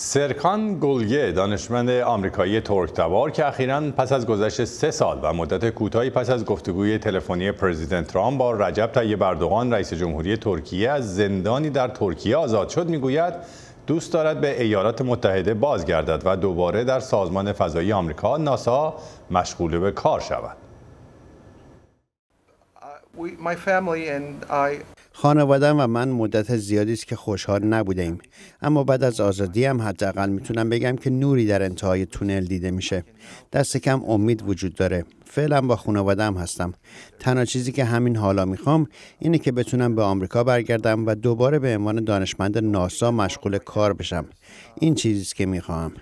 سرکان گلگه دانشمند آمریکایی ترک تبار که اخیرا پس از گذشت سه سال و مدت کوتاهی پس از گفتگوی تلفنی پرزیدنت ترامپ با رجب طیب اردوغان رئیس جمهوری ترکیه از زندانی در ترکیه آزاد شد میگوید دوست دارد به ایالات متحده بازگردد و دوباره در سازمان فضایی آمریکا ناسا مشغول به کار شود uh, خانوادم و من مدت زیادی است که خوشحال نبودیم، اما بعد از آزادی هم حداقل میتونم بگم که نوری در انتهای تونل دیده میشه. دست کم امید وجود داره. فعلا با خانوادم هستم. تنها چیزی که همین حالا میخوام اینه که بتونم به آمریکا برگردم و دوباره به عنوان دانشمند ناسا مشغول کار بشم. این چیزی که میخوام.